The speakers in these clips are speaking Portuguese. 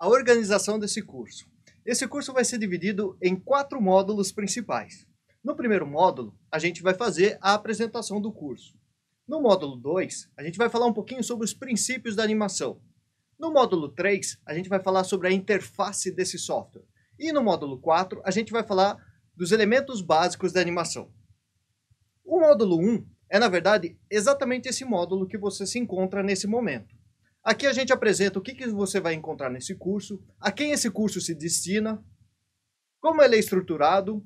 a organização desse curso. Esse curso vai ser dividido em quatro módulos principais. No primeiro módulo, a gente vai fazer a apresentação do curso. No módulo 2, a gente vai falar um pouquinho sobre os princípios da animação. No módulo 3, a gente vai falar sobre a interface desse software. E no módulo 4, a gente vai falar dos elementos básicos da animação. O módulo 1 é, na verdade, exatamente esse módulo que você se encontra nesse momento. Aqui a gente apresenta o que, que você vai encontrar nesse curso, a quem esse curso se destina, como ele é estruturado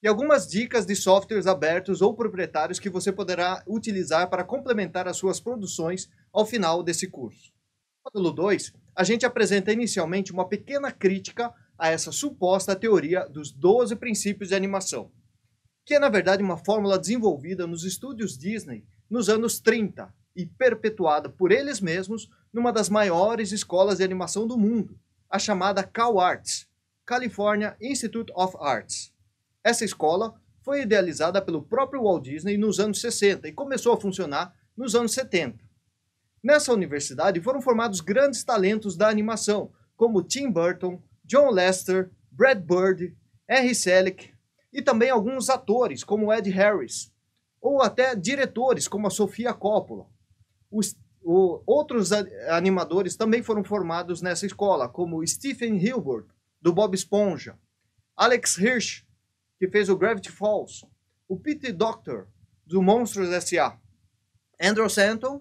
e algumas dicas de softwares abertos ou proprietários que você poderá utilizar para complementar as suas produções ao final desse curso. No módulo 2, a gente apresenta inicialmente uma pequena crítica a essa suposta teoria dos 12 princípios de animação, que é na verdade uma fórmula desenvolvida nos estúdios Disney nos anos 30 e perpetuada por eles mesmos numa das maiores escolas de animação do mundo, a chamada Cal Arts, California Institute of Arts. Essa escola foi idealizada pelo próprio Walt Disney nos anos 60 e começou a funcionar nos anos 70. Nessa universidade foram formados grandes talentos da animação, como Tim Burton, John Lester, Brad Bird, R. Selick e também alguns atores, como Ed Harris, ou até diretores, como a Sofia Coppola. Os, o, outros animadores também foram formados nessa escola, como Stephen Hilbert, do Bob Esponja, Alex Hirsch, que fez o Gravity Falls, o Pete Doctor, do Monstros S.A., Andrew Santon,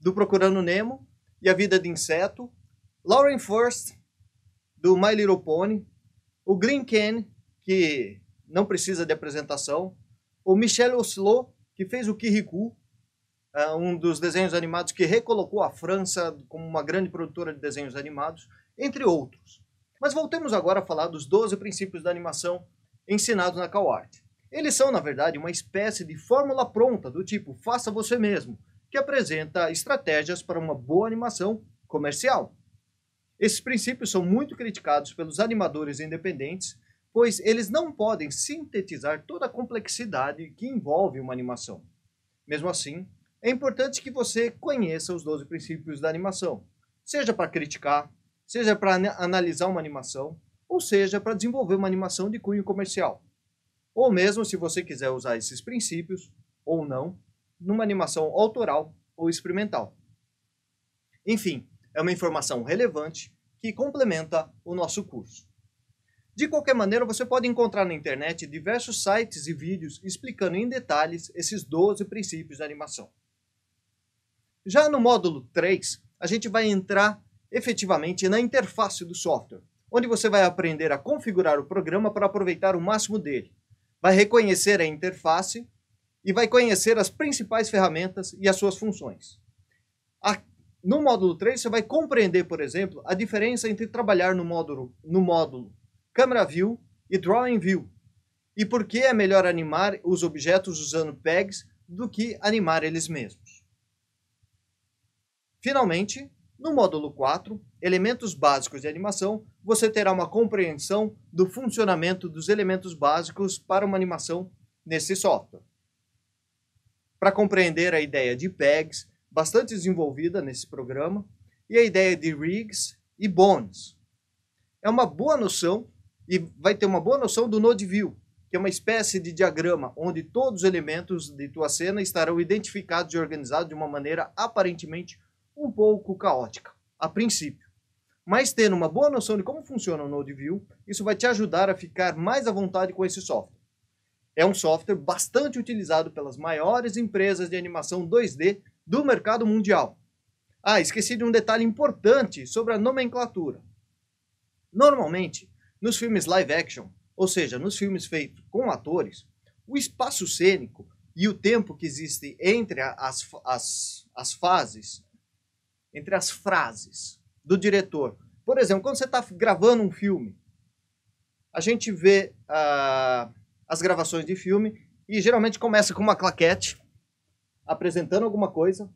do Procurando Nemo e A Vida de Inseto, Lauren First, do My Little Pony, o Green Ken, que não precisa de apresentação, o Michel Oslo, que fez o Kirikou, ah, um dos desenhos animados que recolocou a França como uma grande produtora de desenhos animados, entre outros. Mas voltemos agora a falar dos 12 princípios da animação ensinados na CalArte. Eles são, na verdade, uma espécie de fórmula pronta do tipo faça você mesmo, que apresenta estratégias para uma boa animação comercial. Esses princípios são muito criticados pelos animadores independentes, pois eles não podem sintetizar toda a complexidade que envolve uma animação. Mesmo assim, é importante que você conheça os 12 princípios da animação, seja para criticar, seja para analisar uma animação, ou seja para desenvolver uma animação de cunho comercial. Ou mesmo se você quiser usar esses princípios, ou não, numa animação autoral ou experimental. Enfim, é uma informação relevante que complementa o nosso curso. De qualquer maneira, você pode encontrar na internet diversos sites e vídeos explicando em detalhes esses 12 princípios da animação. Já no módulo 3, a gente vai entrar efetivamente na interface do software, onde você vai aprender a configurar o programa para aproveitar o máximo dele. Vai reconhecer a interface e vai conhecer as principais ferramentas e as suas funções. no módulo 3, você vai compreender, por exemplo, a diferença entre trabalhar no módulo, no módulo Camera View e Drawing View, e por que é melhor animar os objetos usando pegs do que animar eles mesmos. Finalmente, no módulo 4, Elementos Básicos de Animação, você terá uma compreensão do funcionamento dos elementos básicos para uma animação nesse software. Para compreender a ideia de pegs, bastante desenvolvida nesse programa, e a ideia de rigs e bones. É uma boa noção e vai ter uma boa noção do node view, que é uma espécie de diagrama onde todos os elementos de tua cena estarão identificados e organizados de uma maneira aparentemente um pouco caótica, a princípio. Mas tendo uma boa noção de como funciona o NodeView, isso vai te ajudar a ficar mais à vontade com esse software. É um software bastante utilizado pelas maiores empresas de animação 2D do mercado mundial. Ah, esqueci de um detalhe importante sobre a nomenclatura. Normalmente, nos filmes live action, ou seja, nos filmes feitos com atores, o espaço cênico e o tempo que existe entre as, as, as fases entre as frases do diretor. Por exemplo, quando você está gravando um filme, a gente vê uh, as gravações de filme e geralmente começa com uma claquete apresentando alguma coisa.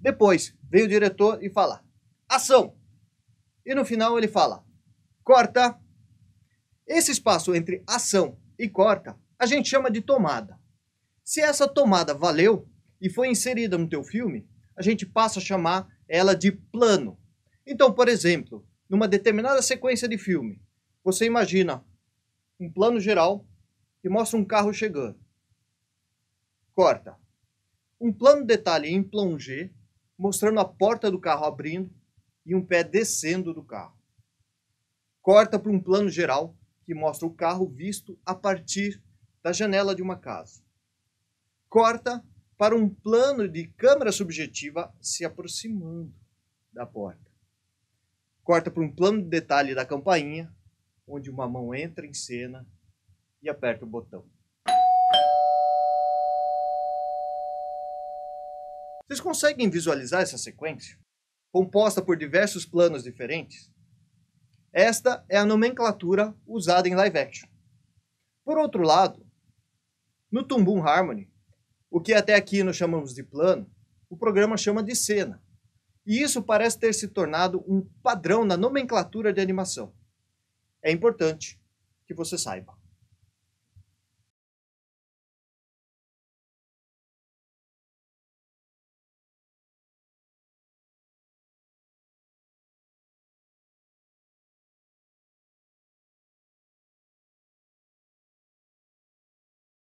Depois vem o diretor e fala: ação! E no final ele fala: corta. Esse espaço entre ação e corta, a gente chama de tomada. Se essa tomada valeu e foi inserida no teu filme, a gente passa a chamar ela de plano. Então, por exemplo, numa determinada sequência de filme, você imagina um plano geral que mostra um carro chegando. Corta. Um plano detalhe em plongé, mostrando a porta do carro abrindo e um pé descendo do carro. Corta para um plano geral que mostra o carro visto a partir da janela de uma casa. Corta para um plano de câmera subjetiva se aproximando da porta. Corta para um plano de detalhe da campainha, onde uma mão entra em cena e aperta o botão. Vocês conseguem visualizar essa sequência? Composta por diversos planos diferentes? Esta é a nomenclatura usada em live action. Por outro lado, no Tumbum Harmony, o que até aqui nós chamamos de plano, o programa chama de cena. E isso parece ter se tornado um padrão na nomenclatura de animação. É importante que você saiba.